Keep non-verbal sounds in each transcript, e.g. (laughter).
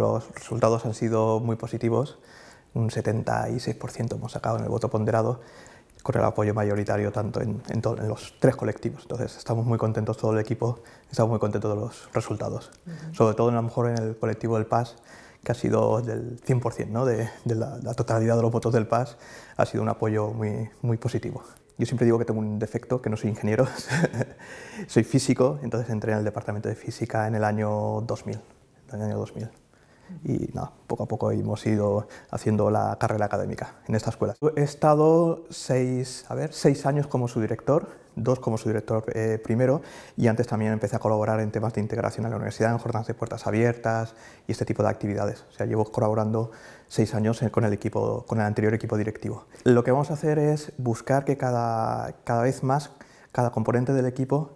Los resultados han sido muy positivos, un 76% hemos sacado en el voto ponderado, con el apoyo mayoritario tanto en, los tres colectivos. Entonces estamos muy contentos todo el equipo, estamos muy contentos de los resultados. Sobre todo a lo mejor en el colectivo del PAS, que ha sido del 100% de, la, totalidad de los votos del PAS, ha sido un apoyo muy, muy positivo. Yo siempre digo que tengo un defecto, que no soy ingeniero, (laughs) soy físico, entonces entré en el departamento de física en el año 2000. En el año 2000 y poco a poco hemos ido haciendo la carrera académica en esta escuela. He estado seis, a ver, seis años como su director, dos como su director eh, primero y antes también empecé a colaborar en temas de integración a la universidad, en jornadas de puertas abiertas y este tipo de actividades. O sea, llevo colaborando seis años con el, equipo, con el anterior equipo directivo. Lo que vamos a hacer es buscar que cada, cada vez más cada componente del equipo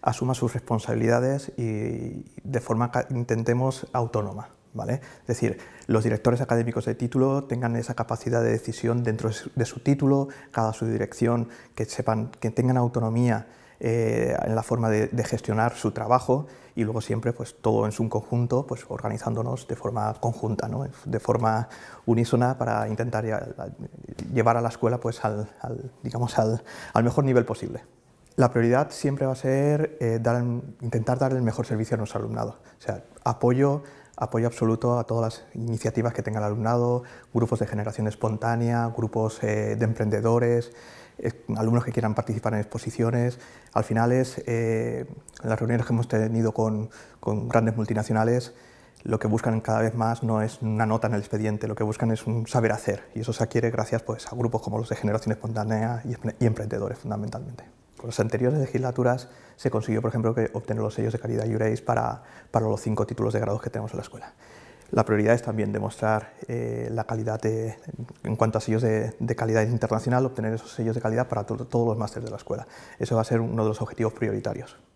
asuma sus responsabilidades y de forma que intentemos autónoma. Es decir, los directores académicos de título tengan esa capacidad de decisión dentro de su título, cada subdirección, que sepan, que tengan autonomía eh, en la forma de, gestionar su trabajo y luego siempre pues, todo en su conjunto pues organizándonos de forma conjunta de forma unísona para intentar llevar a la escuela pues, al mejor nivel posible. La prioridad siempre va a ser eh, intentar dar el mejor servicio a nuestros alumnado. O sea, apoyo, apoyo absoluto a todas las iniciativas que tenga el alumnado, grupos de generación espontánea, grupos eh, de emprendedores, eh, alumnos que quieran participar en exposiciones. Al final es, en las reuniones que hemos tenido con, grandes multinacionales, lo que buscan cada vez más no es una nota en el expediente, lo que buscan es un saber hacer y eso se adquiere gracias pues, a grupos como los de generación espontánea y emprendedores fundamentalmente. En las anteriores legislaturas se consiguió, por ejemplo, que obtener los sellos de calidad Jureis para, para los cinco títulos de grados que tenemos en la escuela. La prioridad es también demostrar eh, la calidad en cuanto a sellos de, de, calidad internacional, obtener esos sellos de calidad para todos los másteres de la escuela. Eso va a ser uno de los objetivos prioritarios.